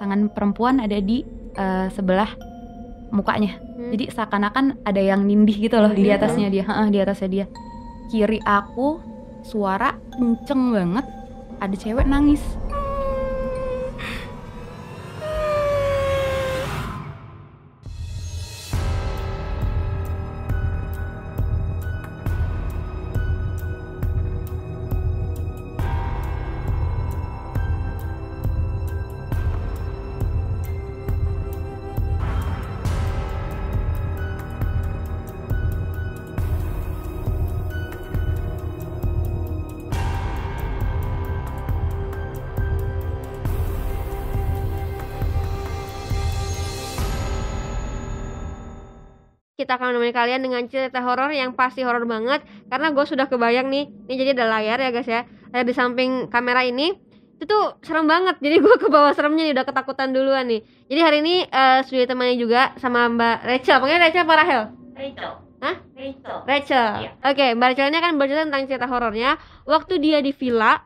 tangan perempuan ada di uh, sebelah mukanya. Hmm. Jadi seakan-akan ada yang nindih gitu loh nindih di atasnya ya? dia, di atasnya dia. Kiri aku suara kenceng banget, ada cewek nangis. akan menemani kalian dengan cerita horor yang pasti horor banget karena gue sudah kebayang nih ini jadi ada layar ya guys ya layar di samping kamera ini itu tuh serem banget jadi gue ke bawah seremnya nih udah ketakutan duluan nih jadi hari ini uh, sudah ditemani juga sama mbak Rachel pengen Rachel apa Rahel Rachel Hah? Rachel Rachel ya. oke okay, mbak Rachel ini akan bercerita tentang cerita horornya waktu dia di villa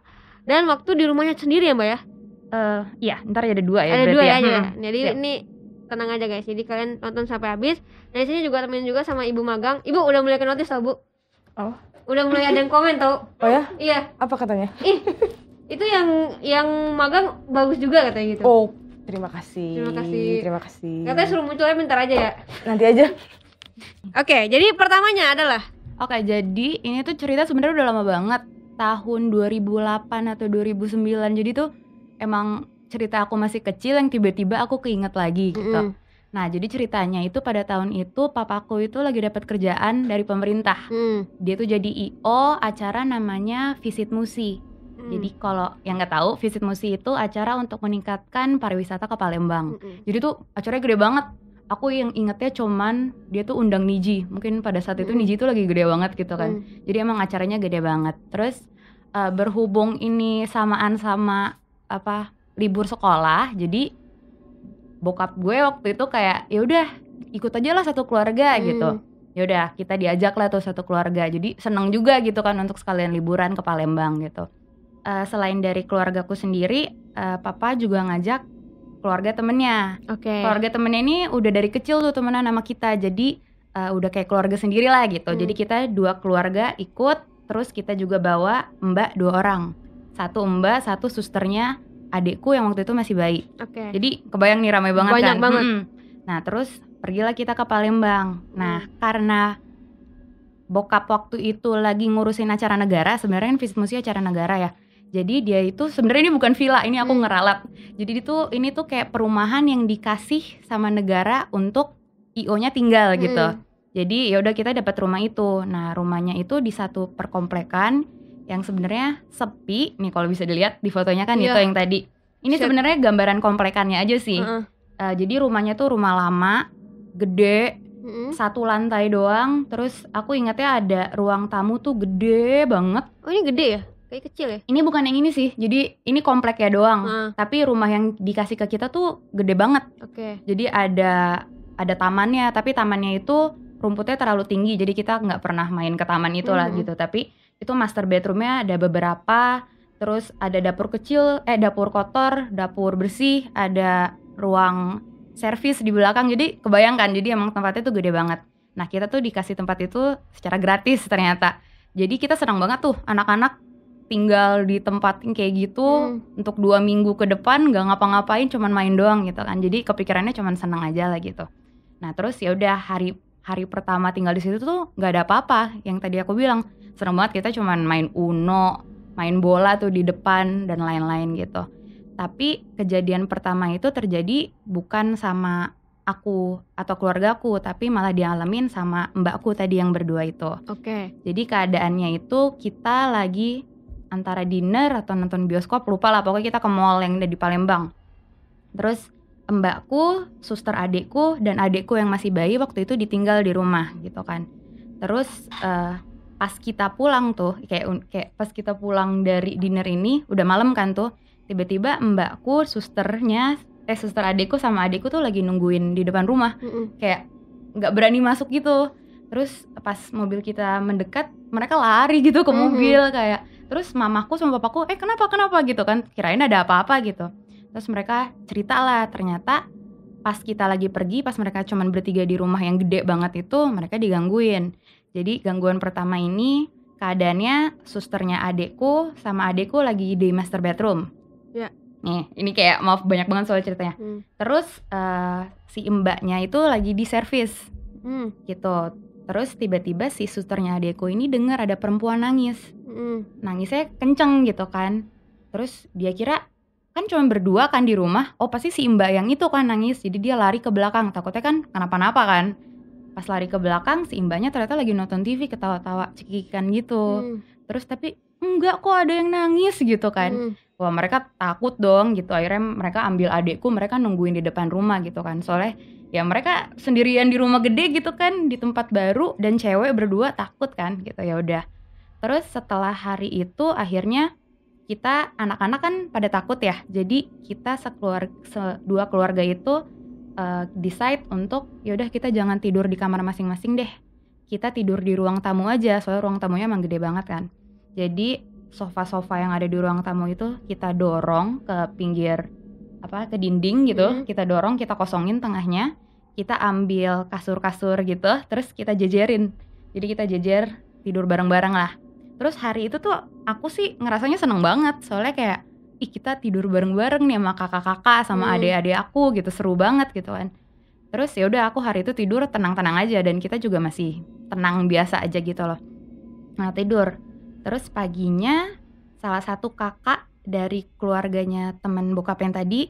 dan waktu di rumahnya sendiri ya mbak ya uh, iya, ntar ya ada dua ya. Ada dua ya. ya. Hmm. Jadi ya. ini tenang aja guys jadi kalian nonton sampai habis nah sini juga temen juga sama ibu magang ibu udah mulai ke notis bu oh udah mulai ada yang komen tau oh ya iya apa katanya ih itu yang yang magang bagus juga katanya gitu oh terima kasih terima kasih terima kasih katanya suruh munculnya bentar aja ya nanti aja oke okay, jadi pertamanya adalah oke okay, jadi ini tuh cerita sebenarnya udah lama banget tahun 2008 atau 2009 jadi tuh emang cerita aku masih kecil yang tiba-tiba aku keinget lagi gitu. Nah, jadi ceritanya itu pada tahun itu papaku itu lagi dapat kerjaan dari pemerintah. Mm. Dia tuh jadi IO acara namanya Visit Musi. Mm. Jadi kalau yang nggak tahu Visit Musi itu acara untuk meningkatkan pariwisata ke Palembang. Mm Jadi tuh acaranya gede banget. Aku yang ingetnya cuman dia tuh undang Niji. Mungkin pada saat itu Niji tuh lagi gede banget gitu kan. Mm. Jadi emang acaranya gede banget. Terus uh, berhubung ini samaan sama apa libur sekolah jadi bokap gue waktu itu kayak ya udah ikut aja lah satu keluarga hmm. gitu ya udah kita diajak lah tuh satu keluarga jadi seneng juga gitu kan untuk sekalian liburan ke Palembang gitu uh, selain dari keluargaku sendiri uh, papa juga ngajak keluarga temennya okay. keluarga temennya ini udah dari kecil tuh temenan nama kita jadi uh, udah kayak keluarga sendiri lah gitu hmm. jadi kita dua keluarga ikut terus kita juga bawa mbak dua orang satu mbak satu susternya Adikku yang waktu itu masih bayi. Okay. Jadi kebayang nih ramai banget Banyak kan. banget. Hmm. Nah, terus pergilah kita ke Palembang. Nah, hmm. karena bokap waktu itu lagi ngurusin acara negara, sebenarnya kan visit musia acara negara ya. Jadi dia itu sebenarnya ini bukan villa, ini aku hmm. ngeralap. Jadi itu ini tuh kayak perumahan yang dikasih sama negara untuk IO-nya tinggal gitu. hmm. gitu. Jadi ya udah kita dapat rumah itu. Nah, rumahnya itu di satu perkomplekan yang sebenarnya sepi nih kalau bisa dilihat di fotonya kan yeah. itu yang tadi ini sebenarnya gambaran komplekannya aja sih uh -uh. Uh, jadi rumahnya tuh rumah lama gede uh -uh. satu lantai doang terus aku ingatnya ada ruang tamu tuh gede banget oh ini gede ya kayak kecil ya ini bukan yang ini sih jadi ini komplek ya doang uh. tapi rumah yang dikasih ke kita tuh gede banget oke okay. jadi ada ada tamannya tapi tamannya itu rumputnya terlalu tinggi jadi kita nggak pernah main ke taman itu lah uh -huh. gitu tapi itu master bedroomnya ada beberapa terus ada dapur kecil eh dapur kotor dapur bersih ada ruang servis di belakang jadi kebayangkan jadi emang tempatnya tuh gede banget nah kita tuh dikasih tempat itu secara gratis ternyata jadi kita senang banget tuh anak-anak tinggal di tempat kayak gitu hmm. untuk dua minggu ke depan gak ngapa-ngapain cuman main doang gitu kan jadi kepikirannya cuman senang aja lah gitu nah terus ya udah hari hari pertama tinggal di situ tuh nggak ada apa-apa yang tadi aku bilang serem banget kita cuman main uno main bola tuh di depan dan lain-lain gitu tapi kejadian pertama itu terjadi bukan sama aku atau keluargaku tapi malah dialamin sama mbakku tadi yang berdua itu. Oke. Okay. Jadi keadaannya itu kita lagi antara dinner atau nonton bioskop lupa lah pokoknya kita ke mall yang ada di Palembang. Terus mbakku, suster adikku dan adikku yang masih bayi waktu itu ditinggal di rumah gitu kan. Terus uh, pas kita pulang tuh kayak kayak pas kita pulang dari dinner ini udah malam kan tuh tiba-tiba mbakku susternya eh suster adikku sama adikku tuh lagi nungguin di depan rumah mm -mm. kayak nggak berani masuk gitu terus pas mobil kita mendekat mereka lari gitu ke mobil mm -hmm. kayak terus mamaku sama papaku eh kenapa kenapa gitu kan kirain ada apa-apa gitu terus mereka cerita lah ternyata pas kita lagi pergi pas mereka cuman bertiga di rumah yang gede banget itu mereka digangguin jadi gangguan pertama ini keadaannya susternya adekku sama adekku lagi di master bedroom. Ya. Nih, ini kayak maaf banyak banget soal ceritanya. Hmm. Terus uh, si mbaknya itu lagi di servis. Hmm. Gitu. Terus tiba-tiba si susternya adekku ini dengar ada perempuan nangis. Hmm. Nangisnya kenceng gitu kan. Terus dia kira kan cuma berdua kan di rumah oh pasti si mbak yang itu kan nangis jadi dia lari ke belakang takutnya kan kenapa-napa kan pas lari ke belakang si imbanya ternyata lagi nonton TV ketawa-tawa cekikikan gitu hmm. terus tapi enggak kok ada yang nangis gitu kan hmm. wah mereka takut dong gitu akhirnya mereka ambil adekku mereka nungguin di depan rumah gitu kan soalnya ya mereka sendirian di rumah gede gitu kan di tempat baru dan cewek berdua takut kan gitu ya udah terus setelah hari itu akhirnya kita anak-anak kan pada takut ya jadi kita sekeluar dua keluarga itu uh, decide untuk yaudah kita jangan tidur di kamar masing-masing deh kita tidur di ruang tamu aja soalnya ruang tamunya emang gede banget kan jadi sofa-sofa yang ada di ruang tamu itu kita dorong ke pinggir apa ke dinding gitu mm-hmm. kita dorong kita kosongin tengahnya kita ambil kasur-kasur gitu terus kita jejerin jadi kita jejer tidur bareng-bareng lah terus hari itu tuh aku sih ngerasanya seneng banget soalnya kayak ih kita tidur bareng-bareng nih sama kakak-kakak sama hmm. adik-adik aku gitu seru banget gitu kan terus ya udah aku hari itu tidur tenang-tenang aja dan kita juga masih tenang biasa aja gitu loh nah tidur terus paginya salah satu kakak dari keluarganya temen bokap yang tadi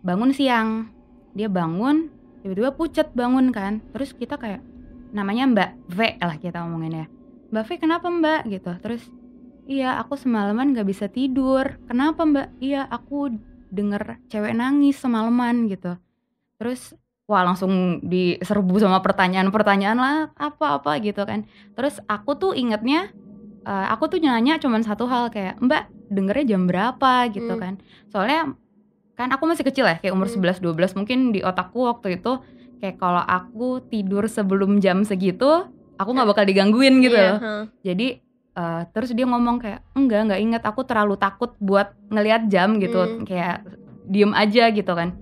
bangun siang dia bangun tiba-tiba pucet bangun kan terus kita kayak namanya Mbak V lah kita ngomongin ya Mbak V kenapa Mbak gitu terus Iya, aku semalaman gak bisa tidur. Kenapa mbak? Iya, aku denger cewek nangis semalaman gitu. Terus, wah langsung diserbu sama pertanyaan-pertanyaan lah, apa-apa gitu kan. Terus aku tuh ingetnya, uh, aku tuh nanya cuman satu hal kayak, mbak dengernya jam berapa gitu hmm. kan. Soalnya kan aku masih kecil ya, kayak umur hmm. sebelas dua belas mungkin di otakku waktu itu kayak kalau aku tidur sebelum jam segitu, aku nggak iya. bakal digangguin gitu yeah, Huh. Jadi Uh, terus dia ngomong kayak enggak enggak inget aku terlalu takut buat ngelihat jam gitu hmm. kayak diem aja gitu kan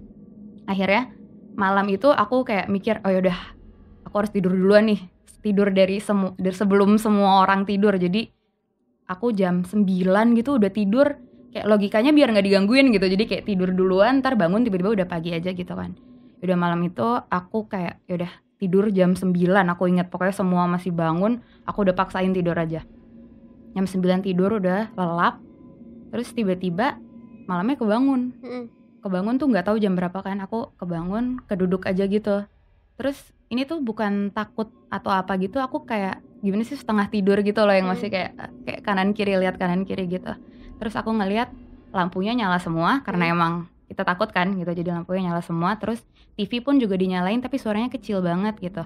akhirnya malam itu aku kayak mikir oh yaudah aku harus tidur duluan nih tidur dari semu dari sebelum semua orang tidur jadi aku jam 9 gitu udah tidur kayak logikanya biar nggak digangguin gitu jadi kayak tidur duluan ntar bangun tiba-tiba udah pagi aja gitu kan ya udah malam itu aku kayak yaudah tidur jam 9 aku ingat pokoknya semua masih bangun aku udah paksain tidur aja jam 9 tidur udah lelap terus tiba-tiba malamnya kebangun kebangun tuh nggak tahu jam berapa kan aku kebangun keduduk aja gitu terus ini tuh bukan takut atau apa gitu aku kayak gimana sih setengah tidur gitu loh yang masih kayak kayak kanan kiri lihat kanan kiri gitu terus aku ngelihat lampunya nyala semua karena mm. emang kita takut kan gitu jadi lampunya nyala semua terus TV pun juga dinyalain tapi suaranya kecil banget gitu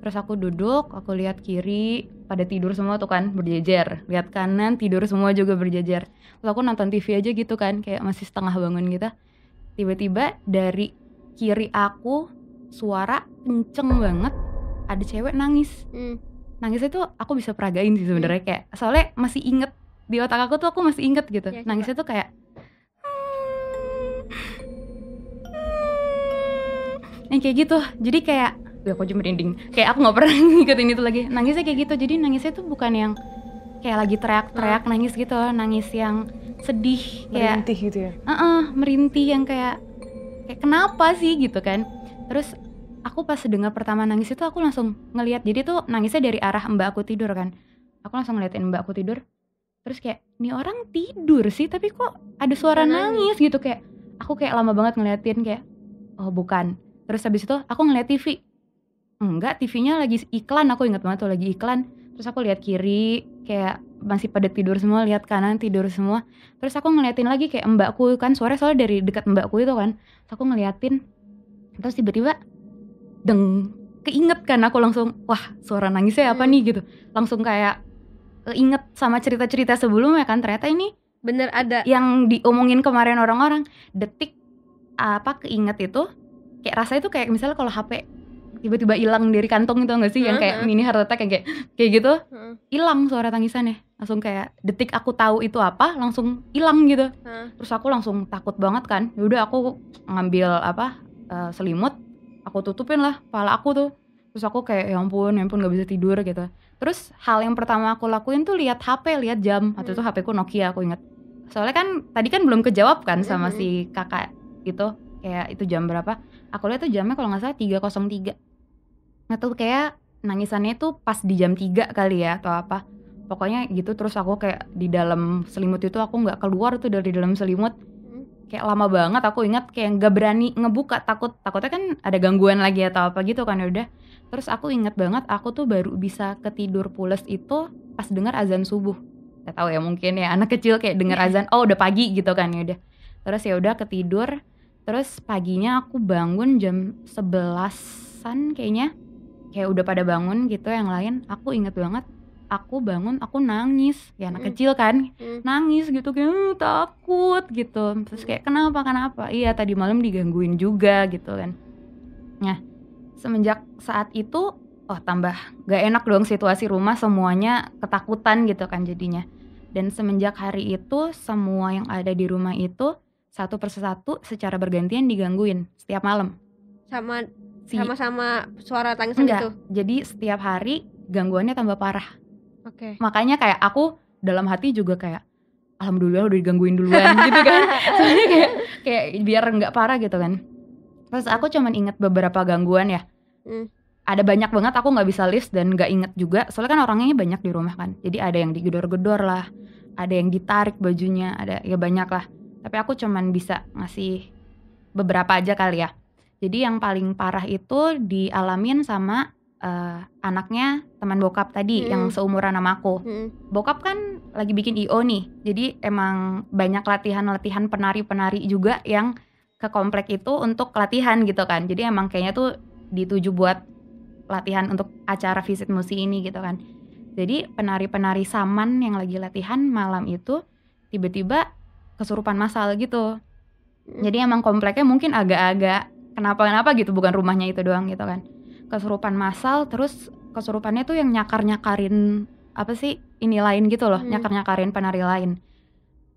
terus aku duduk aku lihat kiri pada tidur semua tuh kan berjejer lihat kanan tidur semua juga berjejer terus aku nonton TV aja gitu kan kayak masih setengah bangun gitu tiba-tiba dari kiri aku suara kenceng banget ada cewek nangis hmm. nangisnya tuh aku bisa peragain sih sebenarnya hmm. kayak soalnya masih inget di otak aku tuh aku masih inget gitu ya, nangisnya tuh kayak yang kayak gitu jadi kayak gue aku cuma merinding kayak aku nggak pernah ngikutin itu lagi nangisnya kayak gitu jadi nangisnya tuh bukan yang kayak lagi teriak-teriak ah. nangis gitu nangis yang sedih kayak merintih gitu ya uh -uh, merintih yang kayak kayak kenapa sih gitu kan terus aku pas dengar pertama nangis itu aku langsung ngelihat jadi tuh nangisnya dari arah mbak aku tidur kan aku langsung ngeliatin mbak aku tidur terus kayak nih orang tidur sih tapi kok ada suara nangis. nangis gitu kayak aku kayak lama banget ngeliatin kayak oh bukan terus habis itu aku ngeliat TV enggak TV-nya lagi iklan aku ingat banget tuh lagi iklan terus aku lihat kiri kayak masih pada tidur semua lihat kanan tidur semua terus aku ngeliatin lagi kayak mbakku kan suara soalnya dari dekat mbakku itu kan terus aku ngeliatin terus tiba-tiba deng keinget kan aku langsung wah suara nangisnya apa hmm. nih gitu langsung kayak inget sama cerita-cerita sebelumnya kan ternyata ini bener ada yang diomongin kemarin orang-orang detik apa keinget itu kayak rasa itu kayak misalnya kalau HP tiba-tiba hilang dari kantong itu nggak sih yang kayak mini heart attack kayak kayak gitu hilang suara tangisan ya langsung kayak detik aku tahu itu apa langsung hilang gitu terus aku langsung takut banget kan ya udah aku ngambil apa eh, selimut aku tutupin lah pala aku tuh terus aku kayak ya ampun ya ampun nggak bisa tidur gitu terus hal yang pertama aku lakuin tuh lihat HP lihat jam waktu hmm. itu HP ku Nokia aku inget soalnya kan tadi kan belum kejawab kan hmm, sama hmm. si kakak itu kayak itu jam berapa aku lihat tuh jamnya kalau nggak salah tiga Nah tuh kayak nangisannya tuh pas di jam 3 kali ya atau apa. Pokoknya gitu terus aku kayak di dalam selimut itu aku nggak keluar tuh dari dalam selimut. Hmm. Kayak lama banget aku ingat kayak nggak berani ngebuka takut takutnya kan ada gangguan lagi atau apa gitu kan ya udah. Terus aku ingat banget aku tuh baru bisa ketidur pules itu pas dengar azan subuh. Gak tau ya mungkin ya anak kecil kayak dengar iya. azan oh udah pagi gitu kan ya udah. Terus ya udah ketidur. Terus paginya aku bangun jam sebelasan kayaknya kayak udah pada bangun gitu yang lain aku inget banget aku bangun aku nangis ya anak mm. kecil kan mm. nangis gitu kayak uh, takut gitu terus kayak kenapa kenapa iya tadi malam digangguin juga gitu kan nah semenjak saat itu oh tambah gak enak dong situasi rumah semuanya ketakutan gitu kan jadinya dan semenjak hari itu semua yang ada di rumah itu satu persatu secara bergantian digangguin setiap malam sama sama-sama suara tangisan enggak, itu jadi setiap hari gangguannya tambah parah oke okay. makanya kayak aku dalam hati juga kayak alhamdulillah udah digangguin duluan gitu kan soalnya kayak kayak biar nggak parah gitu kan terus aku cuman inget beberapa gangguan ya mm ada banyak banget aku nggak bisa list dan nggak inget juga soalnya kan orangnya banyak di rumah kan jadi ada yang digedor-gedor lah ada yang ditarik bajunya ada ya banyak lah tapi aku cuman bisa ngasih beberapa aja kali ya jadi yang paling parah itu dialamin sama uh, anaknya teman bokap tadi hmm. yang seumuran sama aku. Hmm. Bokap kan lagi bikin IO nih. Jadi emang banyak latihan-latihan penari-penari juga yang ke komplek itu untuk latihan gitu kan. Jadi emang kayaknya tuh dituju buat latihan untuk acara visit musi ini gitu kan. Jadi penari-penari saman yang lagi latihan malam itu tiba-tiba kesurupan masal gitu. Hmm. Jadi emang kompleknya mungkin agak-agak kenapa kenapa gitu bukan rumahnya itu doang gitu kan kesurupan massal terus kesurupannya tuh yang nyakar nyakarin apa sih ini lain gitu loh hmm. nyakar nyakarin penari lain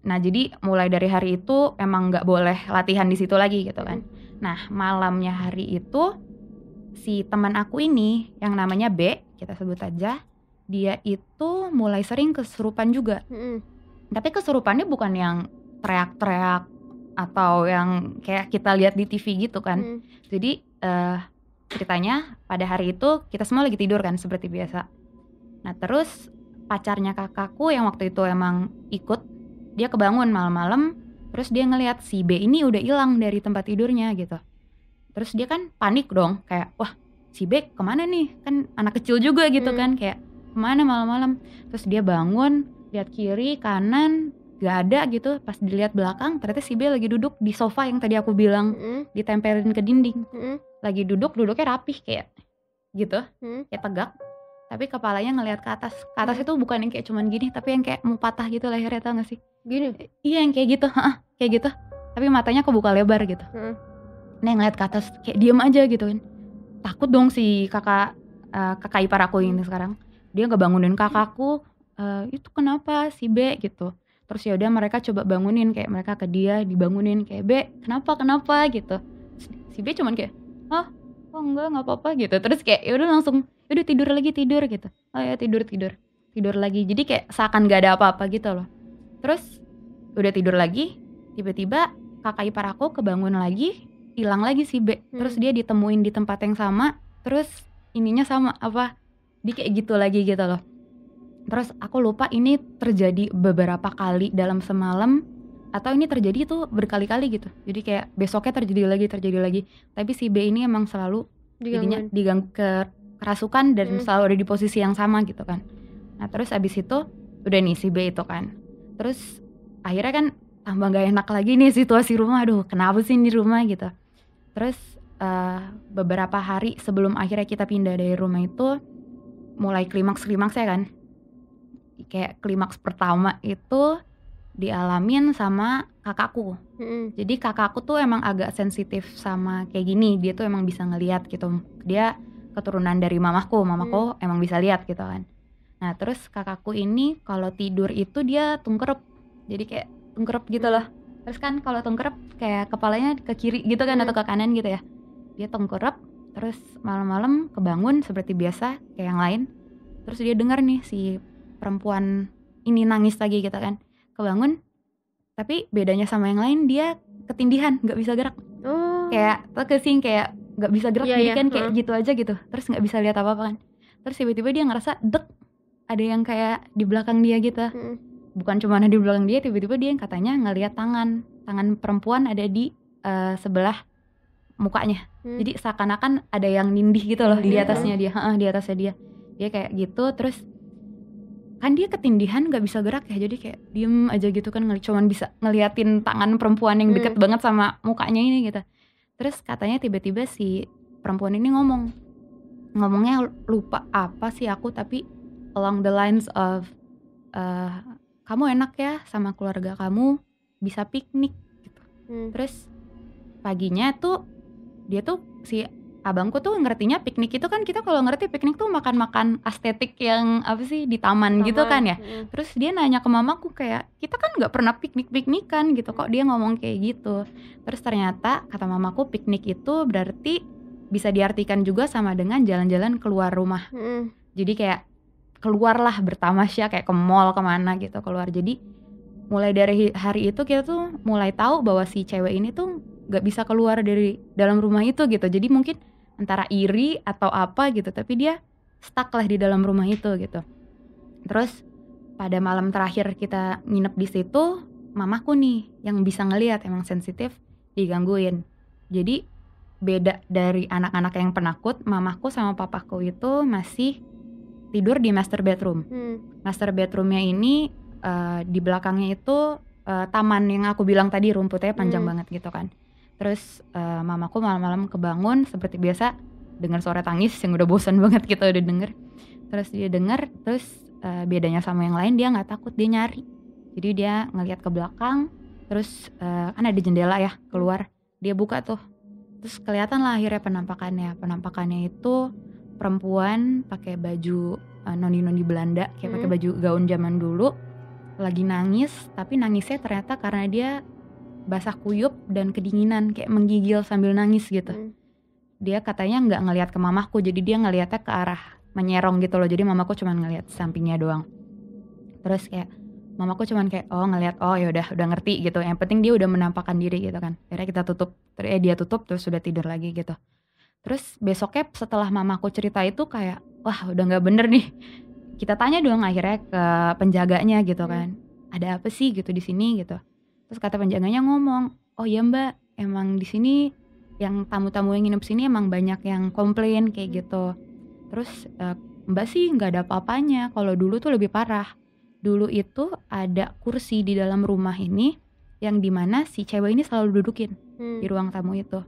nah jadi mulai dari hari itu emang nggak boleh latihan di situ lagi gitu kan nah malamnya hari itu si teman aku ini yang namanya B kita sebut aja dia itu mulai sering kesurupan juga hmm. tapi kesurupannya bukan yang teriak-teriak atau yang kayak kita lihat di TV gitu kan. Hmm. Jadi uh, ceritanya pada hari itu kita semua lagi tidur kan seperti biasa. Nah terus pacarnya kakakku yang waktu itu emang ikut dia kebangun malam-malam terus dia ngelihat si B ini udah hilang dari tempat tidurnya gitu. Terus dia kan panik dong kayak wah si B kemana nih kan anak kecil juga gitu hmm. kan kayak kemana malam-malam terus dia bangun lihat kiri kanan gak ada gitu pas dilihat belakang ternyata si B lagi duduk di sofa yang tadi aku bilang mm ditempelin ke dinding mm lagi duduk duduknya rapih kayak gitu mm kayak tegak tapi kepalanya ngelihat ke atas ke atas mm. itu bukan yang kayak cuman gini tapi yang kayak mau patah gitu lehernya tau gak sih gini iya yang kayak gitu kayak gitu tapi matanya kebuka lebar gitu mm. nah ke atas kayak diem aja gitu kan takut dong si kakak uh, kakak ipar aku ini sekarang dia nggak bangunin kakakku uh, itu kenapa si B gitu terus ya udah mereka coba bangunin kayak mereka ke dia dibangunin kayak B kenapa kenapa gitu si B cuman kayak oh oh enggak nggak apa-apa gitu terus kayak ya udah langsung ya udah tidur lagi tidur gitu oh ya tidur tidur tidur lagi jadi kayak seakan gak ada apa-apa gitu loh terus udah tidur lagi tiba-tiba kakak ipar aku kebangun lagi hilang lagi si B hmm. terus dia ditemuin di tempat yang sama terus ininya sama apa di kayak gitu lagi gitu loh terus aku lupa ini terjadi beberapa kali dalam semalam atau ini terjadi tuh berkali-kali gitu jadi kayak besoknya terjadi lagi terjadi lagi tapi si B ini emang selalu jadinya diganggu kerasukan dan hmm. selalu ada di posisi yang sama gitu kan nah terus abis itu udah nih si B itu kan terus akhirnya kan tambah gak enak lagi nih situasi rumah aduh kenapa sih di rumah gitu terus uh, beberapa hari sebelum akhirnya kita pindah dari rumah itu mulai klimaks klimaks ya kan kayak klimaks pertama itu dialamin sama kakakku. Mm. Jadi kakakku tuh emang agak sensitif sama kayak gini. Dia tuh emang bisa ngelihat gitu. Dia keturunan dari mamaku. Mamaku mm. emang bisa lihat gitu kan. Nah, terus kakakku ini kalau tidur itu dia tungkerep. Jadi kayak tungkerep gitu loh. Terus kan kalau tungkerep kayak kepalanya ke kiri gitu kan mm. atau ke kanan gitu ya. Dia tungkerep terus malam-malam kebangun seperti biasa kayak yang lain. Terus dia dengar nih si perempuan ini nangis lagi gitu kan kebangun tapi bedanya sama yang lain dia ketindihan nggak bisa gerak oh. kayak terkesing kayak nggak bisa gerak yeah, jadi yeah. kan kayak hmm. gitu aja gitu terus nggak bisa lihat apa apa kan terus tiba-tiba dia ngerasa dek ada yang kayak di belakang dia gitu hmm. bukan cuma ada di belakang dia tiba-tiba dia yang katanya ngelihat tangan tangan perempuan ada di uh, sebelah mukanya hmm. jadi seakan-akan ada yang nindih gitu loh yeah. di iya. atasnya dia uh, di atasnya dia dia kayak gitu terus kan dia ketindihan nggak bisa gerak ya jadi kayak diem aja gitu kan cuman bisa ngeliatin tangan perempuan yang deket hmm. banget sama mukanya ini gitu terus katanya tiba-tiba si perempuan ini ngomong ngomongnya lupa apa sih aku tapi along the lines of uh, kamu enak ya sama keluarga kamu bisa piknik gitu hmm. terus paginya tuh dia tuh si abangku tuh ngertinya piknik itu kan kita kalau ngerti piknik tuh makan-makan estetik yang apa sih di taman, gitu taman gitu kan ya. Hmm. Terus dia nanya ke mamaku kayak kita kan nggak pernah piknik-piknikan gitu kok dia ngomong kayak gitu. Terus ternyata kata mamaku piknik itu berarti bisa diartikan juga sama dengan jalan-jalan keluar rumah. Hmm. Jadi kayak keluarlah bertamasya kayak ke mall kemana gitu keluar. Jadi mulai dari hari itu kita tuh mulai tahu bahwa si cewek ini tuh gak bisa keluar dari dalam rumah itu gitu. Jadi mungkin antara iri atau apa gitu tapi dia stuck lah di dalam rumah itu gitu terus pada malam terakhir kita nginep di situ mamaku nih yang bisa ngelihat emang sensitif digangguin jadi beda dari anak-anak yang penakut mamaku sama papaku itu masih tidur di master bedroom hmm. master bedroomnya ini uh, di belakangnya itu uh, taman yang aku bilang tadi rumputnya panjang hmm. banget gitu kan terus uh, mamaku malam-malam kebangun seperti biasa dengar suara tangis yang udah bosan banget kita udah denger terus dia denger, terus uh, bedanya sama yang lain dia nggak takut dia nyari jadi dia ngeliat ke belakang terus uh, kan ada jendela ya keluar dia buka tuh terus kelihatan lah akhirnya penampakannya penampakannya itu perempuan pakai baju uh, noni noni Belanda kayak hmm. pakai baju gaun zaman dulu lagi nangis tapi nangisnya ternyata karena dia basah kuyup dan kedinginan kayak menggigil sambil nangis gitu hmm. dia katanya nggak ngelihat ke mamaku jadi dia ngelihatnya ke arah menyerong gitu loh jadi mamaku cuma ngelihat sampingnya doang terus kayak mamaku cuma kayak oh ngelihat oh ya udah udah ngerti gitu yang penting dia udah menampakkan diri gitu kan akhirnya kita tutup terus eh dia tutup terus sudah tidur lagi gitu terus besoknya setelah mamaku cerita itu kayak wah udah nggak bener nih kita tanya dong akhirnya ke penjaganya gitu hmm. kan ada apa sih gitu di sini gitu terus kata penjaganya ngomong oh ya mbak emang di sini yang tamu-tamu yang nginep sini emang banyak yang komplain kayak gitu terus uh, mbak sih nggak ada apa-apanya kalau dulu tuh lebih parah dulu itu ada kursi di dalam rumah ini yang dimana si cewek ini selalu dudukin hmm. di ruang tamu itu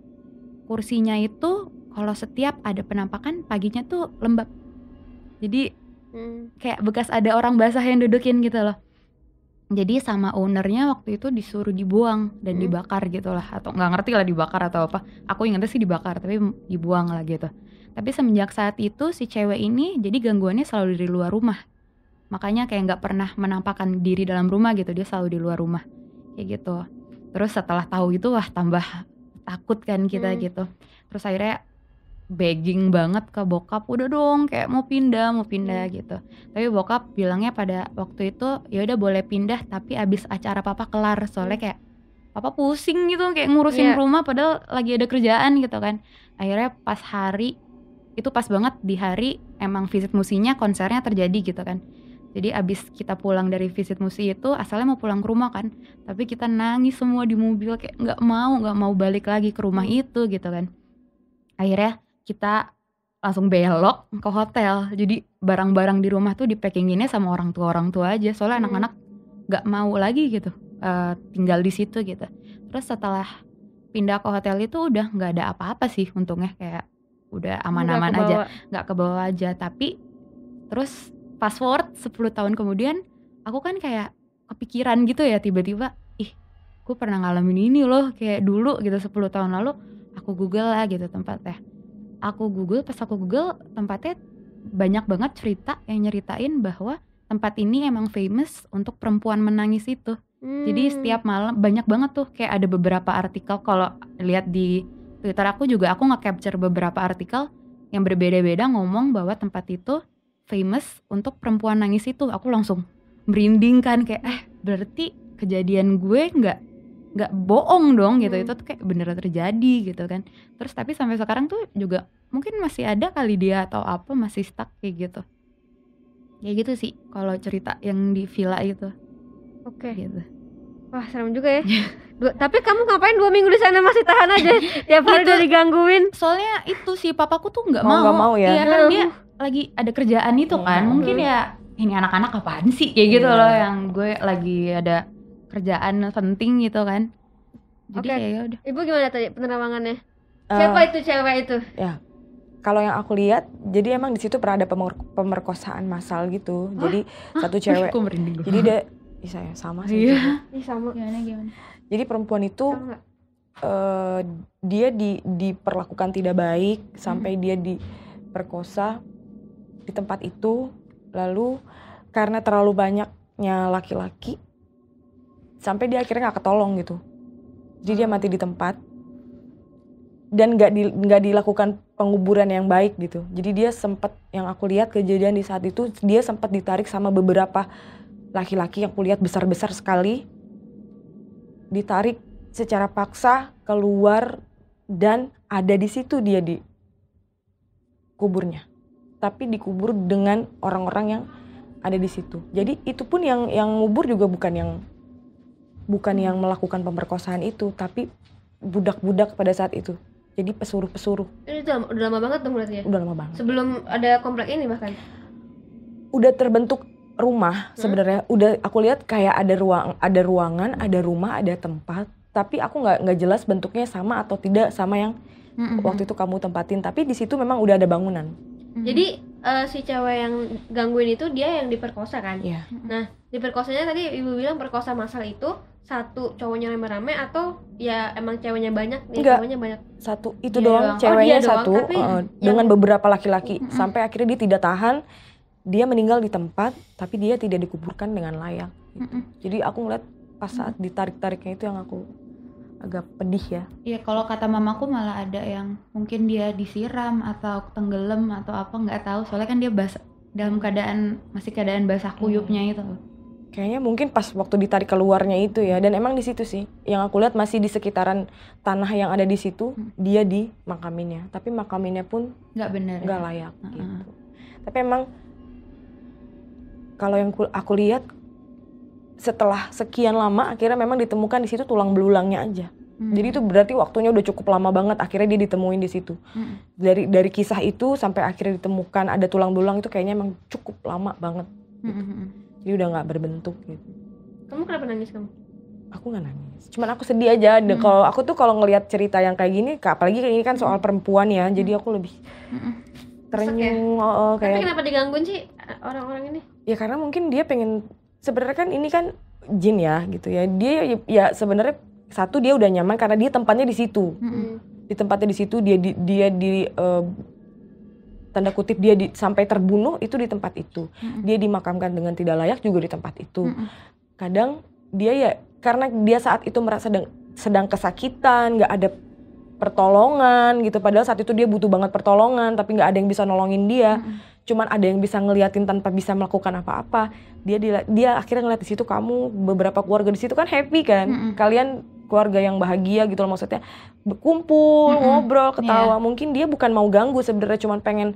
kursinya itu kalau setiap ada penampakan paginya tuh lembab jadi hmm. kayak bekas ada orang basah yang dudukin gitu loh jadi sama ownernya waktu itu disuruh dibuang dan hmm. dibakar gitu lah atau nggak ngerti lah dibakar atau apa aku ingetnya sih dibakar tapi dibuang lah gitu tapi semenjak saat itu si cewek ini jadi gangguannya selalu dari luar rumah makanya kayak nggak pernah menampakkan diri dalam rumah gitu dia selalu di luar rumah kayak gitu terus setelah tahu itu wah tambah takut kan kita hmm. gitu terus akhirnya begging banget ke bokap udah dong kayak mau pindah mau pindah iya. gitu tapi bokap bilangnya pada waktu itu ya udah boleh pindah tapi abis acara papa kelar soalnya iya. kayak papa pusing gitu kayak ngurusin yeah. rumah padahal lagi ada kerjaan gitu kan akhirnya pas hari itu pas banget di hari emang visit musinya konsernya terjadi gitu kan jadi abis kita pulang dari visit musi itu asalnya mau pulang ke rumah kan tapi kita nangis semua di mobil kayak nggak mau nggak mau balik lagi ke rumah iya. itu gitu kan akhirnya kita langsung belok mm. ke hotel. Jadi barang-barang di rumah tuh di packinginnya sama orang tua orang tua aja. Soalnya anak mm. anak-anak nggak mau lagi gitu uh, tinggal di situ gitu. Terus setelah pindah ke hotel itu udah nggak ada apa-apa sih untungnya kayak udah aman-aman aja, nggak ke bawah aja. Tapi terus password forward 10 tahun kemudian aku kan kayak kepikiran gitu ya tiba-tiba ih gue pernah ngalamin ini loh kayak dulu gitu 10 tahun lalu aku google lah gitu tempatnya aku google pas aku google tempatnya banyak banget cerita yang nyeritain bahwa tempat ini emang famous untuk perempuan menangis itu hmm. jadi setiap malam banyak banget tuh kayak ada beberapa artikel kalau lihat di twitter aku juga aku nge-capture beberapa artikel yang berbeda-beda ngomong bahwa tempat itu famous untuk perempuan nangis itu aku langsung merinding kan kayak eh berarti kejadian gue nggak nggak bohong dong gitu hmm. itu tuh kayak beneran terjadi gitu kan terus tapi sampai sekarang tuh juga mungkin masih ada kali dia atau apa masih stuck kayak gitu ya gitu sih kalau cerita yang di villa itu oke okay. gitu wah serem juga ya dua, tapi kamu ngapain dua minggu di sana masih tahan aja tiap hari udah digangguin soalnya itu sih papaku tuh nggak mau nggak mau ya iya kan dia lagi ada kerjaan itu iya. kan mungkin hmm. ya ini anak-anak apaan sih kayak gitu iya. loh yang gue lagi ada kerjaan penting gitu kan jadi okay. ya udah ibu gimana tadi penerawangannya uh, siapa itu cewek itu ya kalau yang aku lihat jadi emang di situ pernah ada pemer pemerkosaan massal gitu Hah? jadi Hah? satu cewek merinding. jadi deh, bisa ya sama sih iya sama gimana gimana jadi perempuan itu uh, dia di diperlakukan tidak baik sampai hmm. dia diperkosa di tempat itu lalu karena terlalu banyaknya laki-laki sampai dia akhirnya nggak ketolong gitu jadi dia mati di tempat dan nggak di, gak dilakukan penguburan yang baik gitu jadi dia sempat yang aku lihat kejadian di saat itu dia sempat ditarik sama beberapa laki-laki yang kulihat besar-besar sekali ditarik secara paksa keluar dan ada di situ dia di kuburnya tapi dikubur dengan orang-orang yang ada di situ jadi itu pun yang yang ngubur juga bukan yang bukan yang melakukan pemerkosaan itu tapi budak-budak pada saat itu jadi pesuruh-pesuruh Ini udah lama banget dong berarti ya udah lama banget sebelum ada komplek ini bahkan udah terbentuk rumah sebenarnya hmm? udah aku lihat kayak ada ruang ada ruangan ada rumah ada tempat tapi aku nggak nggak jelas bentuknya sama atau tidak sama yang -hmm. waktu itu kamu tempatin tapi di situ memang udah ada bangunan -hmm. jadi uh, si cewek yang gangguin itu dia yang diperkosa kan yeah. nah diperkosanya tadi ibu bilang perkosa masal itu satu cowoknya rame-rame atau ya emang ceweknya banyak nih Enggak. cowoknya banyak satu itu dia doang, doang. Oh, ceweknya oh, satu doang, uh, eh, yang... dengan beberapa laki-laki sampai akhirnya dia tidak tahan dia meninggal di tempat tapi dia tidak dikuburkan dengan layak jadi aku ngeliat pas saat ditarik-tariknya itu yang aku agak pedih ya iya kalau kata mamaku malah ada yang mungkin dia disiram atau tenggelam atau apa nggak tahu soalnya kan dia basah dalam keadaan masih keadaan basah kuyupnya mm. itu kayaknya mungkin pas waktu ditarik keluarnya itu ya dan emang di situ sih yang aku lihat masih di sekitaran tanah yang ada di situ hmm. dia di makaminnya tapi makaminnya pun nggak bener ya? nggak ya? layak uh huh gitu tapi emang kalau yang aku lihat setelah sekian lama akhirnya memang ditemukan di situ tulang belulangnya aja hmm. jadi itu berarti waktunya udah cukup lama banget akhirnya dia ditemuin di situ hmm. dari dari kisah itu sampai akhirnya ditemukan ada tulang belulang itu kayaknya emang cukup lama banget hmm, gitu. hmm, hmm dia udah nggak berbentuk gitu kamu kenapa nangis kamu aku nggak nangis cuman aku sedih aja mm -hmm. kalau aku tuh kalau ngelihat cerita yang kayak gini apalagi ini kan soal hmm. perempuan ya mm -hmm. jadi aku lebih mm -hmm. terenyuh ya? oh, kayak tapi kenapa digangguin sih eh, orang-orang ini ya karena mungkin dia pengen sebenarnya kan ini kan jin ya gitu ya dia ya, ya sebenarnya satu dia udah nyaman karena dia tempatnya di situ mm -hmm. di tempatnya di situ dia di, dia di uh, tanda kutip dia di, sampai terbunuh itu di tempat itu. Mm-hmm. Dia dimakamkan dengan tidak layak juga di tempat itu. Mm-hmm. Kadang dia ya karena dia saat itu merasa sedang, sedang kesakitan, nggak ada pertolongan gitu. Padahal saat itu dia butuh banget pertolongan, tapi nggak ada yang bisa nolongin dia. Mm-hmm. Cuman ada yang bisa ngeliatin tanpa bisa melakukan apa-apa. Dia dia akhirnya ngeliat di situ kamu beberapa keluarga di situ kan happy kan. Mm-hmm. Kalian keluarga yang bahagia gitu loh maksudnya berkumpul mm -hmm. ngobrol iya. ketawa yeah. mungkin dia bukan mau ganggu sebenarnya cuman pengen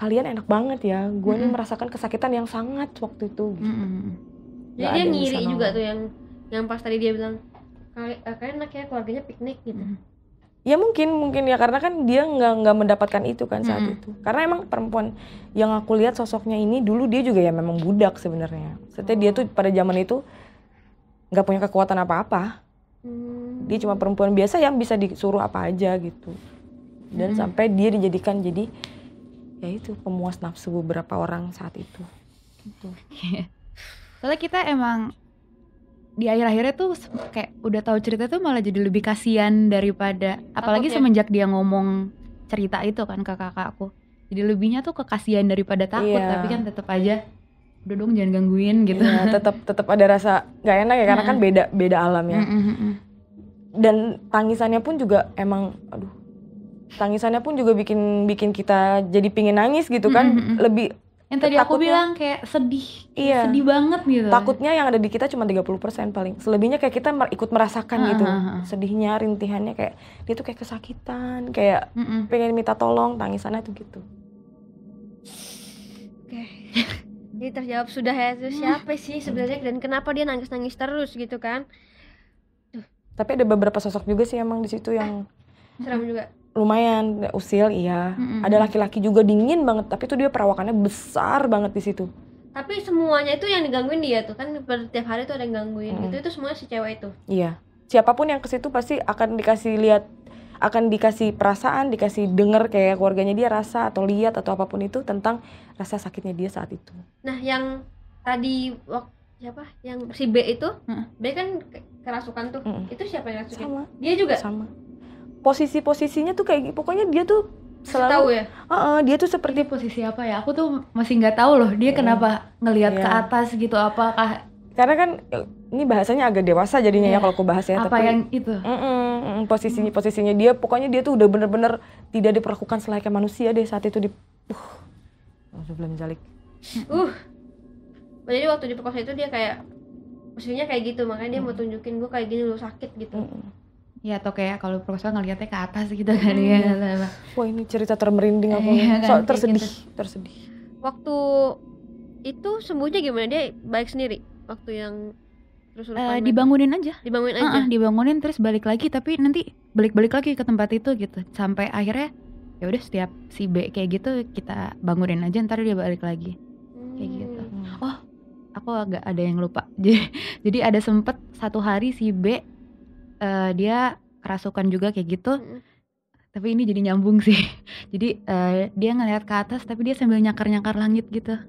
kalian enak banget ya gue mm -hmm. nih merasakan kesakitan yang sangat waktu itu gitu. mm -hmm. jadi dia ngiri juga tuh yang yang pas tadi dia bilang eh, kalian enak ya keluarganya piknik gitu mm -hmm. Ya mungkin mungkin ya karena kan dia nggak nggak mendapatkan itu kan saat -hmm. itu. Karena emang perempuan yang aku lihat sosoknya ini dulu dia juga ya memang budak sebenarnya. Setelah oh. dia tuh pada zaman itu nggak punya kekuatan apa-apa. Hmm. Dia cuma perempuan biasa yang bisa disuruh apa aja gitu. Dan hmm. sampai dia dijadikan jadi ya itu pemuas nafsu beberapa orang saat itu. Gitu. Soalnya kita emang di akhir-akhirnya tuh kayak udah tahu cerita tuh malah jadi lebih kasihan daripada apalagi ya? semenjak dia ngomong cerita itu kan ke kakakku. Jadi lebihnya tuh kekasihan daripada takut, iya. tapi kan tetap aja udah dong jangan gangguin gitu ya, tetap tetap ada rasa nggak enak ya karena kan nah. beda beda alam ya dan tangisannya pun juga emang aduh tangisannya pun juga bikin bikin kita jadi pingin nangis gitu kan lebih yang tadi takutnya, aku bilang kayak sedih iya, sedih banget gitu takutnya yang ada di kita cuma 30% paling selebihnya kayak kita ikut merasakan uh, gitu ah, ah, sedihnya rintihannya kayak dia tuh kayak kesakitan kayak uh -uh. pengen minta tolong tangisannya tuh gitu oke jadi terjawab sudah ya tuh siapa sih sebenarnya dan kenapa dia nangis nangis terus gitu kan tapi ada beberapa sosok juga sih emang di situ yang seram juga lumayan usil iya mm-hmm. ada laki-laki juga dingin banget tapi tuh dia perawakannya besar banget di situ tapi semuanya itu yang digangguin dia tuh kan setiap hari tuh ada yang gangguin mm. gitu itu semuanya si cewek itu iya siapapun yang ke situ pasti akan dikasih lihat akan dikasih perasaan, dikasih denger kayak keluarganya dia rasa atau lihat atau apapun itu tentang rasa sakitnya dia saat itu. Nah, yang tadi waktu siapa yang si B itu hmm. B kan kerasukan tuh hmm. itu siapa yang kerasukan? sama. dia juga sama posisi posisinya tuh kayak pokoknya dia tuh selalu tahu ya uh -uh, dia tuh seperti posisi apa ya aku tuh masih nggak tahu loh dia yeah. kenapa ngelihat yeah. ke iya. atas gitu apakah karena kan ini bahasanya agak dewasa jadinya yeah. ya iya. kalau aku bahas ya apa tapi, yang itu mm -mm, posisinya posisinya dia pokoknya dia tuh udah bener-bener tidak diperlakukan selayaknya manusia deh saat itu di uh udah belum jalik uh jadi waktu diperkosa itu dia kayak posisinya kayak gitu makanya dia mm. mau tunjukin gue kayak gini lu sakit gitu mm -mm. Ya atau kayak kalau perkosa ngeliatnya ke atas gitu kan hmm. ya. Wah ini cerita termerinding aku. Iya, kan? Gitu. tersedih, gitu. tersedih. Waktu itu sembuhnya gimana dia baik sendiri? waktu yang terus uh, dibangunin aja dibangunin aja uh -uh, dibangunin terus balik lagi tapi nanti balik-balik lagi ke tempat itu gitu sampai akhirnya ya udah setiap si B kayak gitu kita bangunin aja ntar dia balik lagi hmm. kayak gitu oh aku agak ada yang lupa jadi jadi ada sempet satu hari si B uh, dia kerasukan juga kayak gitu hmm. tapi ini jadi nyambung sih jadi uh, dia ngelihat ke atas tapi dia sambil nyakar nyakar langit gitu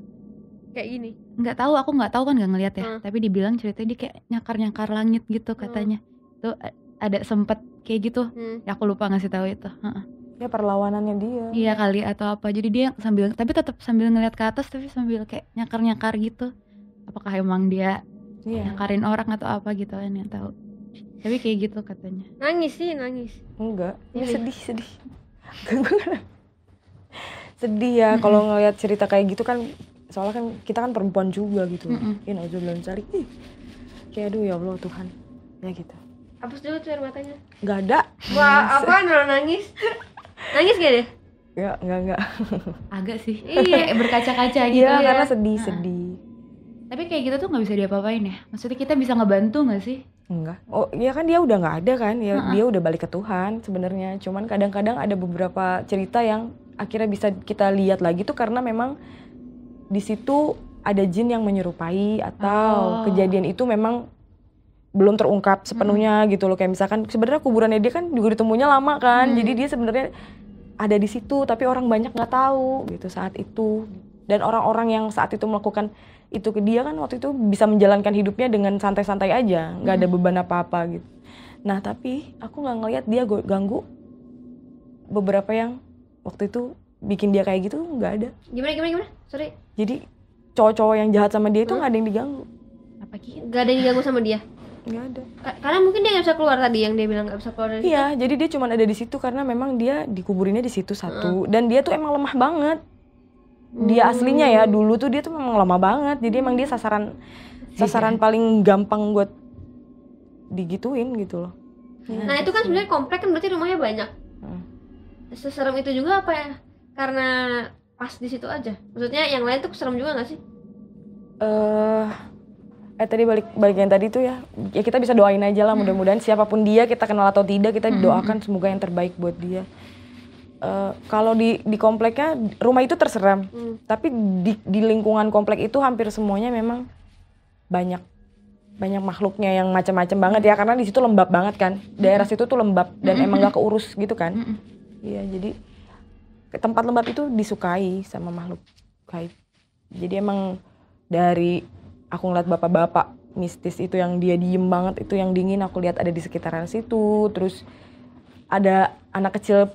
kayak gini nggak tahu aku nggak tahu kan nggak ngelihat ya hmm. tapi dibilang ceritanya dia kayak nyakar nyakar langit gitu hmm. katanya hmm. tuh ada sempet kayak gitu hmm. ya aku lupa ngasih tahu itu Heeh. ya perlawanannya dia iya kali atau apa jadi dia sambil tapi tetap sambil ngelihat ke atas tapi sambil kayak nyakar nyakar gitu apakah emang dia yeah. nyakarin orang atau apa gitu kan nggak tahu tapi kayak gitu katanya nangis sih nangis enggak ya, sedih sedih sedih ya kalau ngelihat cerita kayak gitu kan soalnya kan kita kan perempuan juga gitu mm aja belum cari ih kayak aduh ya allah tuhan ya gitu hapus dulu tuh air matanya nggak ada wah apa lo nangis nangis gak deh ya nggak nggak Agak sih. Iya, berkaca-kaca gitu iya, ya. Iya, karena sedih-sedih. Ah. Tapi kayak gitu tuh nggak bisa diapa-apain ya? Maksudnya kita bisa ngebantu nggak sih? Enggak. Oh, ya kan dia udah nggak ada kan? Ya nah. dia udah balik ke Tuhan sebenarnya. Cuman kadang-kadang ada beberapa cerita yang akhirnya bisa kita lihat lagi tuh karena memang di situ ada jin yang menyerupai atau oh. kejadian itu memang belum terungkap sepenuhnya hmm. gitu loh kayak misalkan sebenarnya kuburannya dia kan juga ditemunya lama kan hmm. jadi dia sebenarnya ada di situ tapi orang banyak nggak tahu gitu saat itu dan orang-orang yang saat itu melakukan itu ke dia kan waktu itu bisa menjalankan hidupnya dengan santai-santai aja nggak ada hmm. beban apa-apa gitu nah tapi aku nggak ngelihat dia ganggu beberapa yang waktu itu bikin dia kayak gitu nggak ada gimana gimana gimana sorry jadi cowok-cowok yang jahat sama dia itu nggak ada yang diganggu apa gitu nggak ada yang diganggu sama dia nggak ada Ka karena mungkin dia nggak bisa keluar tadi yang dia bilang nggak bisa keluar dari iya situ. jadi dia cuma ada di situ karena memang dia dikuburinnya di situ satu hmm. dan dia tuh emang lemah banget dia hmm. aslinya ya dulu tuh dia tuh memang lemah banget jadi hmm. emang dia hmm. sasaran sasaran ya? paling gampang buat digituin gitu loh hmm. nah iya. itu kan sebenarnya komplek kan berarti rumahnya banyak hmm. seserem itu juga apa ya karena pas di situ aja maksudnya yang lain tuh serem juga gak sih eh uh, eh tadi balik balik yang tadi tuh ya ya kita bisa doain aja lah hmm. mudah-mudahan siapapun dia kita kenal atau tidak kita hmm. doakan semoga yang terbaik buat dia uh, kalau di di kompleknya rumah itu terseram hmm. tapi di di lingkungan komplek itu hampir semuanya memang banyak banyak makhluknya yang macam-macam banget ya karena di situ lembab banget kan daerah hmm. situ tuh lembab dan emang gak keurus gitu kan iya jadi tempat lembab itu disukai sama makhluk gaib jadi emang dari aku ngeliat bapak-bapak mistis itu yang dia diem banget itu yang dingin aku lihat ada di sekitaran situ terus ada anak kecil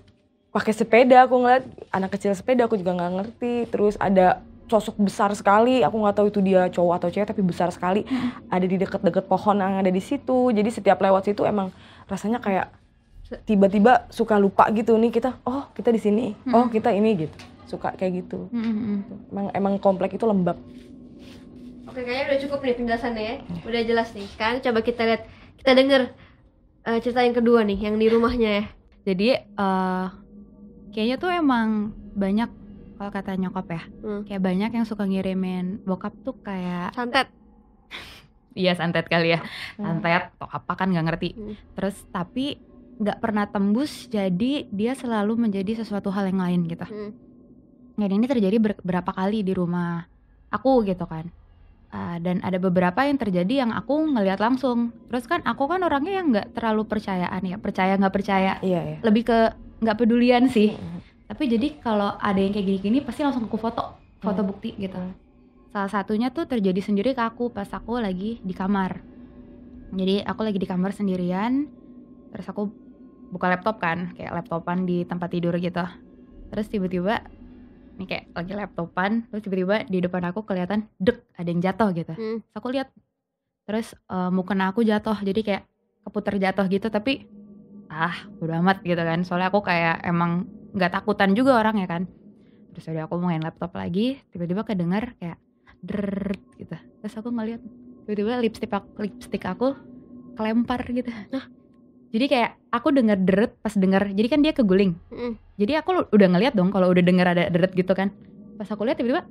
pakai sepeda aku ngeliat anak kecil sepeda aku juga nggak ngerti terus ada sosok besar sekali aku nggak tahu itu dia cowok atau cewek tapi besar sekali hmm. ada di deket-deket pohon yang ada di situ jadi setiap lewat situ emang rasanya kayak tiba-tiba suka lupa gitu nih kita oh kita di sini -hmm. oh kita ini gitu suka kayak gitu -hmm. hmm, hmm. emang emang komplek itu lembab oke kayaknya udah cukup nih penjelasannya ya hmm. udah jelas nih kan coba kita lihat kita denger uh, cerita yang kedua nih yang di rumahnya ya jadi uh, kayaknya tuh emang banyak kalau kata nyokap ya hmm. kayak banyak yang suka ngirimin bokap tuh kayak santet iya santet kali ya santet atau apa kan nggak ngerti terus tapi nggak pernah tembus jadi dia selalu menjadi sesuatu hal yang lain gitu hmm. dan ini terjadi beberapa kali di rumah aku gitu kan uh, dan ada beberapa yang terjadi yang aku ngelihat langsung terus kan aku kan orangnya yang nggak terlalu percayaan ya percaya nggak percaya yeah, yeah. lebih ke nggak pedulian sih mm. tapi jadi kalau ada yang kayak gini-gini pasti langsung aku foto foto mm. bukti gitu hmm. salah satunya tuh terjadi sendiri ke aku pas aku lagi di kamar jadi aku lagi di kamar sendirian terus aku buka laptop kan kayak laptopan di tempat tidur gitu terus tiba-tiba ini kayak lagi laptopan terus tiba-tiba di depan aku kelihatan dek ada yang jatuh gitu hmm. aku lihat terus uh, eh, mukena aku jatuh jadi kayak keputar jatuh gitu tapi ah udah amat gitu kan soalnya aku kayak emang nggak takutan juga orang ya kan terus udah aku mau main laptop lagi tiba-tiba kedengar kayak deret gitu terus aku ngeliat tiba-tiba lipstick aku, lipstick aku kelempar gitu nah jadi kayak aku denger deret pas denger jadi kan dia keguling mm. jadi aku udah ngeliat dong kalau udah denger ada deret gitu kan pas aku lihat tiba-tiba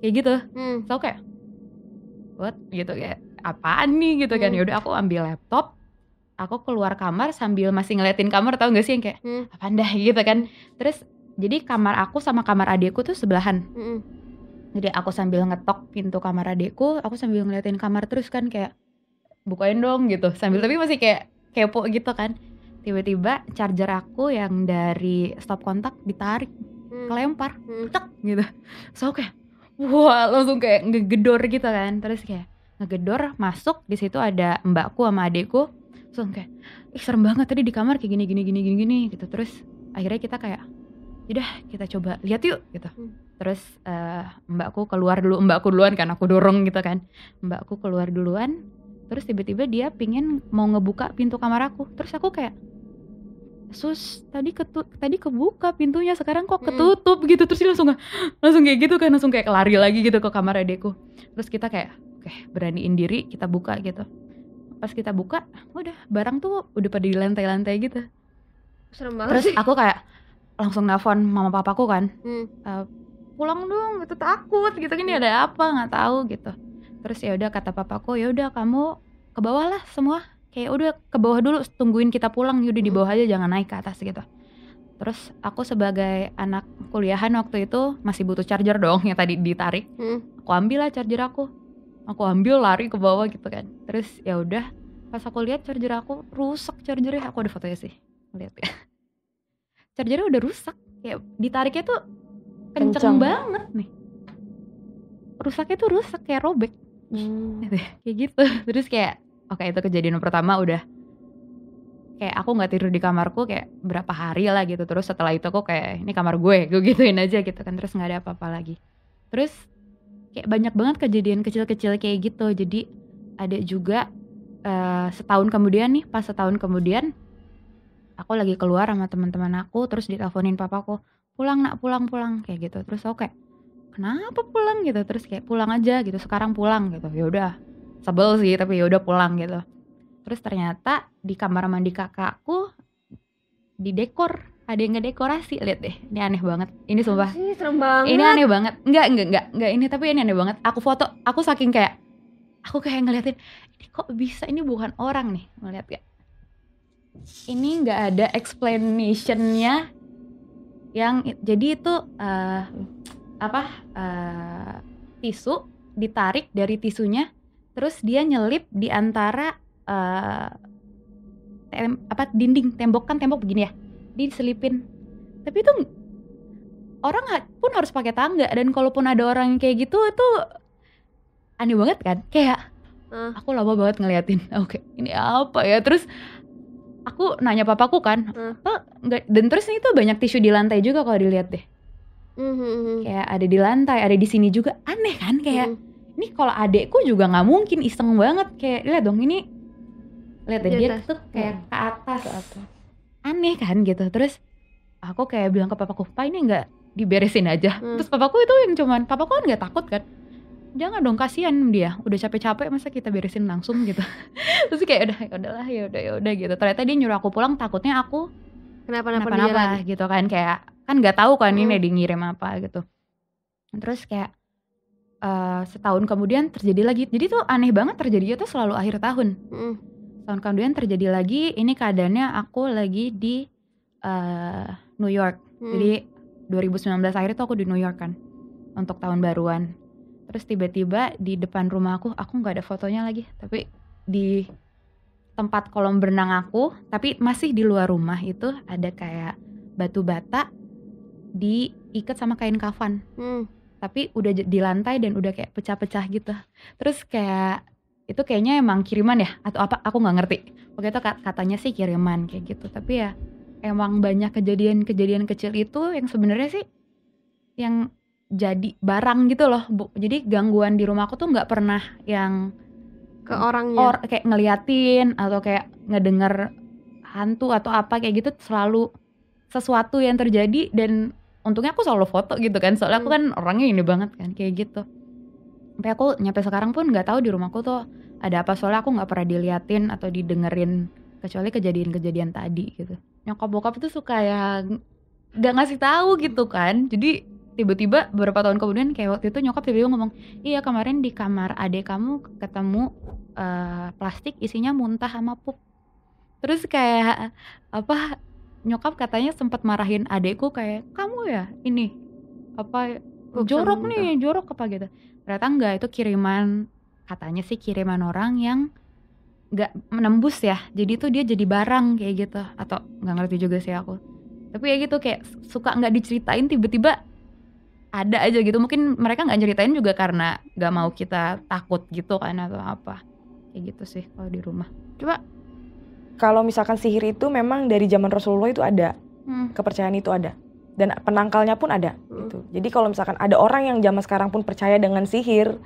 kayak gitu mm. so kayak what gitu kayak apaan nih gitu kan. mm. kan yaudah aku ambil laptop aku keluar kamar sambil masih ngeliatin kamar tau gak sih yang kayak mm. apaan dah gitu kan terus jadi kamar aku sama kamar adikku tuh sebelahan mm. jadi aku sambil ngetok pintu kamar adikku aku sambil ngeliatin kamar terus kan kayak bukain dong gitu sambil tapi masih kayak kepo gitu kan tiba-tiba charger aku yang dari stop kontak ditarik hmm. kelempar hmm. tek gitu so kayak wah langsung kayak ngegedor gitu kan terus kayak ngegedor masuk di situ ada mbakku sama adikku so kayak ih serem banget tadi di kamar kayak gini gini gini gini gini gitu terus akhirnya kita kayak yaudah kita coba lihat yuk gitu hmm. terus uh, mbakku keluar dulu mbakku duluan kan aku dorong gitu kan mbakku keluar duluan terus tiba-tiba dia pingin mau ngebuka pintu kamar aku terus aku kayak sus tadi ketut tadi kebuka pintunya sekarang kok hmm. ketutup gitu terus dia langsung langsung kayak gitu kan langsung kayak lari lagi gitu ke kamar adekku terus kita kayak oke okay, beraniin diri kita buka gitu pas kita buka udah barang tuh udah pada di lantai-lantai gitu serem banget terus sih. aku kayak langsung nelfon mama papaku kan hmm. uh, pulang dong itu takut gitu kan ada apa nggak tahu gitu terus ya udah kata papaku ya udah kamu ke bawah lah semua kayak udah ke bawah dulu tungguin kita pulang yaudah di bawah aja jangan naik ke atas gitu terus aku sebagai anak kuliahan waktu itu masih butuh charger dong yang tadi ditarik hmm. aku ambil lah charger aku aku ambil lari ke bawah gitu kan terus ya udah pas aku lihat charger aku rusak chargernya aku ada fotonya sih lihat ya chargernya udah rusak kayak ditariknya tuh kenceng, kenceng. banget nih rusaknya tuh rusak kayak robek hmm. Gitu ya. kayak gitu terus kayak oke okay, itu kejadian pertama udah kayak aku nggak tidur di kamarku kayak berapa hari lah gitu terus setelah itu aku kayak ini kamar gue gue gituin aja gitu kan terus nggak ada apa-apa lagi terus kayak banyak banget kejadian kecil-kecil kayak gitu jadi ada juga uh, setahun kemudian nih pas setahun kemudian aku lagi keluar sama teman-teman aku terus diteleponin papaku pulang nak pulang pulang kayak gitu terus oke okay kenapa pulang gitu terus kayak pulang aja gitu sekarang pulang gitu ya udah sebel sih tapi ya udah pulang gitu terus ternyata di kamar mandi kakakku di dekor ada yang ngedekorasi lihat deh ini aneh banget ini sumpah serem banget ini aneh banget enggak enggak enggak enggak ini tapi ini aneh banget aku foto aku saking kayak aku kayak ngeliatin ini kok bisa ini bukan orang nih ngeliat ya ini nggak ada explanationnya yang jadi itu uh, apa uh, tisu ditarik dari tisunya terus dia nyelip di antara uh, tem apa dinding tembok kan tembok begini ya diselipin tapi itu orang pun harus pakai tangga dan kalaupun ada orang kayak gitu itu aneh banget kan kayak hmm. aku lama banget ngeliatin oke okay, ini apa ya terus aku nanya papaku kan uh. dan terus ini tuh banyak tisu di lantai juga kalau dilihat deh Mm-hmm. Kayak ada di lantai, ada di sini juga. Aneh kan kayak mm ini kalau adekku juga nggak mungkin iseng banget kayak lihat dong ini lihat deh dia tuh kayak ke atas. Aneh kan gitu. Terus aku kayak bilang ke papaku, "Pak, ini nggak diberesin aja." terus Terus papaku itu yang cuman, "Papaku kan nggak takut kan?" Jangan dong kasihan dia, udah capek-capek masa kita beresin langsung gitu. Terus kayak udah ya udahlah ya udah ya udah gitu. Ternyata dia nyuruh aku pulang takutnya aku kenapa kenapa, kenapa -napa, gitu kan kayak kan nggak tahu kan hmm. ini dia ngirim apa gitu terus kayak uh, setahun kemudian terjadi lagi jadi tuh aneh banget terjadinya tuh selalu akhir tahun hmm. tahun kemudian terjadi lagi ini keadaannya aku lagi di uh, New York hmm. jadi 2019 akhir itu aku di New York kan untuk tahun baruan terus tiba-tiba di depan rumah aku aku nggak ada fotonya lagi tapi di tempat kolam berenang aku tapi masih di luar rumah itu ada kayak batu bata diikat sama kain kafan hmm. tapi udah di lantai dan udah kayak pecah-pecah gitu terus kayak itu kayaknya emang kiriman ya atau apa aku nggak ngerti pokoknya itu katanya sih kiriman kayak gitu tapi ya emang banyak kejadian-kejadian kecil itu yang sebenarnya sih yang jadi barang gitu loh bu jadi gangguan di rumah aku tuh nggak pernah yang ke orangnya or, kayak ngeliatin atau kayak ngedenger hantu atau apa kayak gitu selalu sesuatu yang terjadi dan untungnya aku selalu foto gitu kan soalnya aku hmm. kan orangnya ini banget kan kayak gitu sampai aku nyampe sekarang pun nggak tahu di rumahku tuh ada apa soalnya aku nggak pernah diliatin atau didengerin kecuali kejadian-kejadian tadi gitu nyokap bokap tuh suka yang nggak ngasih tahu gitu kan jadi tiba-tiba beberapa tahun kemudian kayak waktu itu nyokap tiba-tiba ngomong iya kemarin di kamar adik kamu ketemu uh, plastik isinya muntah sama pup terus kayak apa nyokap katanya sempat marahin adekku kayak kamu ya ini apa Kuk jorok nih itu. jorok apa gitu ternyata enggak itu kiriman katanya sih kiriman orang yang nggak menembus ya jadi tuh dia jadi barang kayak gitu atau nggak ngerti juga sih aku tapi ya gitu kayak suka nggak diceritain tiba-tiba ada aja gitu mungkin mereka nggak ceritain juga karena nggak mau kita takut gitu kan atau apa kayak gitu sih kalau di rumah coba kalau misalkan sihir itu memang dari zaman Rasulullah itu ada hmm. kepercayaan itu ada dan penangkalnya pun ada hmm. gitu. Jadi kalau misalkan ada orang yang zaman sekarang pun percaya dengan sihir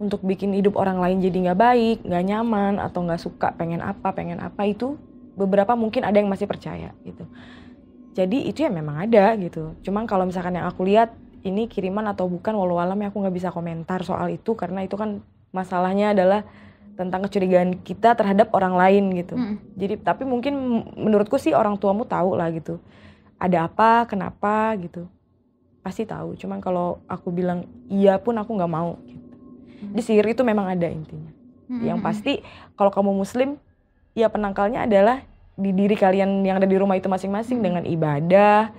untuk bikin hidup orang lain jadi nggak baik, nggak nyaman atau nggak suka pengen apa pengen apa itu beberapa mungkin ada yang masih percaya gitu. Jadi itu ya memang ada gitu. Cuman kalau misalkan yang aku lihat ini kiriman atau bukan walau alam ya aku nggak bisa komentar soal itu karena itu kan masalahnya adalah tentang kecurigaan kita terhadap orang lain gitu. Hmm. Jadi tapi mungkin menurutku sih orang tuamu tahu lah gitu. Ada apa, kenapa gitu. Pasti tahu. Cuman kalau aku bilang iya pun aku nggak mau gitu. Hmm. Di sihir itu memang ada intinya. Hmm. Yang pasti kalau kamu muslim, ya penangkalnya adalah di diri kalian yang ada di rumah itu masing-masing hmm. dengan ibadah,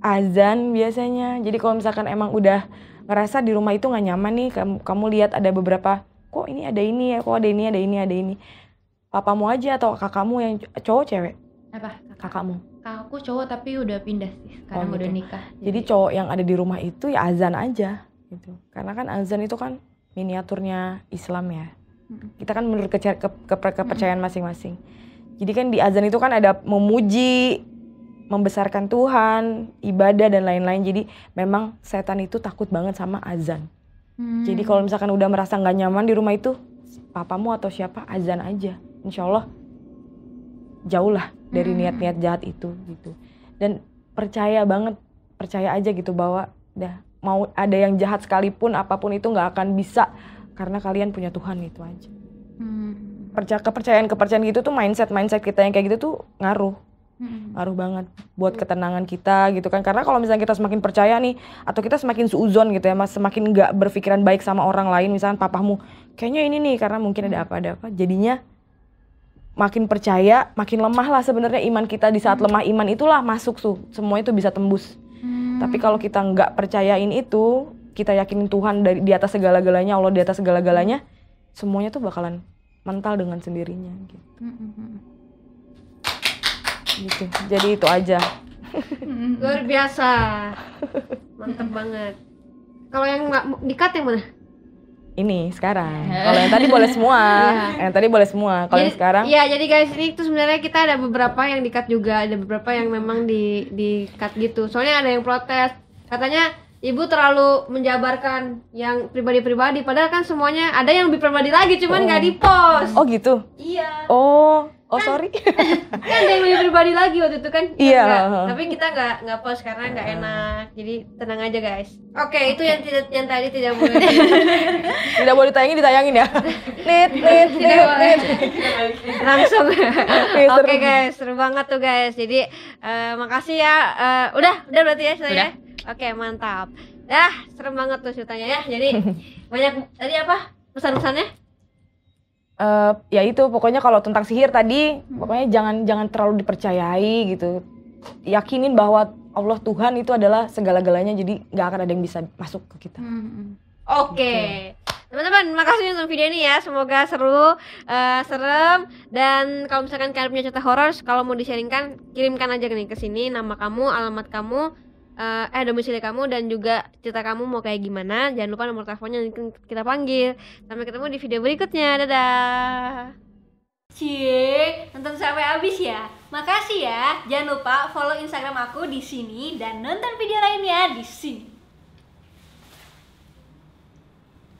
azan biasanya. Jadi kalau misalkan emang udah ngerasa di rumah itu nggak nyaman nih, kamu, kamu lihat ada beberapa kok ini ada ini ya kok ada ini ada ini ada ini papamu aja atau kakakmu yang cowok cewek apa kakak. kakakmu kakakku cowok tapi udah pindah sih oh, sekarang oh, gitu. udah nikah jadi. jadi cowok yang ada di rumah itu ya azan aja gitu karena kan azan itu kan miniaturnya Islam ya kita kan menurut ke, ke, ke, kepercayaan masing-masing jadi kan di azan itu kan ada memuji membesarkan Tuhan ibadah dan lain-lain jadi memang setan itu takut banget sama azan Hmm. Jadi kalau misalkan udah merasa nggak nyaman di rumah itu, papamu atau siapa azan aja. Insya Allah jauh lah dari hmm. niat-niat hmm. jahat itu gitu. Dan percaya banget, percaya aja gitu bahwa dah mau ada yang jahat sekalipun apapun itu nggak akan bisa karena kalian punya Tuhan itu aja. Hmm. Percaya kepercayaan kepercayaan gitu tuh mindset mindset kita yang kayak gitu tuh ngaruh hmm. ngaruh banget buat ketenangan kita gitu kan karena kalau misalnya kita semakin percaya nih atau kita semakin suuzon gitu ya mas semakin nggak berpikiran baik sama orang lain misalnya papahmu kayaknya ini nih karena mungkin ada mm. apa ada apa jadinya makin percaya makin lemah lah sebenarnya iman kita di saat mm. lemah iman itulah masuk tuh semuanya tuh bisa tembus mm. tapi kalau kita nggak percayain itu kita yakinin Tuhan dari di atas segala-galanya Allah di atas segala-galanya semuanya tuh bakalan mental dengan sendirinya gitu gitu jadi itu aja luar biasa mantep banget kalau yang nggak dikat yang mana ini sekarang. Kalau yang tadi boleh semua, yeah. yang tadi boleh semua. Kalau yang sekarang? Iya, jadi guys ini tuh sebenarnya kita ada beberapa yang dikat juga, ada beberapa yang memang di dikat gitu. Soalnya ada yang protes, katanya ibu terlalu menjabarkan yang pribadi-pribadi padahal kan semuanya ada yang lebih pribadi lagi cuman nggak oh. di post oh gitu iya oh oh kan, sorry kan ada yang lebih pribadi lagi waktu itu kan, kan iya yeah. tapi kita nggak nggak post karena nggak ah. enak jadi tenang aja guys oke okay, itu yang tidak yang tadi tidak boleh tidak boleh ditayangin ditayangin ya nit nit nit, nit. langsung oke okay, guys seru banget tuh guys jadi uh, makasih ya uh, udah udah berarti ya saya udah. Ya? Oke, mantap. Dah, serem banget tuh ceritanya ya. Jadi banyak tadi apa? Pesan-pesannya? Uh, ya itu pokoknya kalau tentang sihir tadi hmm. pokoknya jangan jangan terlalu dipercayai gitu. Yakinin bahwa Allah Tuhan itu adalah segala-galanya jadi nggak akan ada yang bisa masuk ke kita. Hmm. hmm. Oke. Okay. Gitu. Okay teman-teman makasih untuk video ini ya semoga seru uh, serem dan kalau misalkan kalian punya cerita horor kalau mau disaringkan kirimkan aja nih ke sini nama kamu alamat kamu uh, eh domisili kamu dan juga cerita kamu mau kayak gimana jangan lupa nomor teleponnya kita panggil sampai ketemu di video berikutnya dadah Cie, nonton sampai habis ya. Makasih ya. Jangan lupa follow Instagram aku di sini dan nonton video lainnya di sini.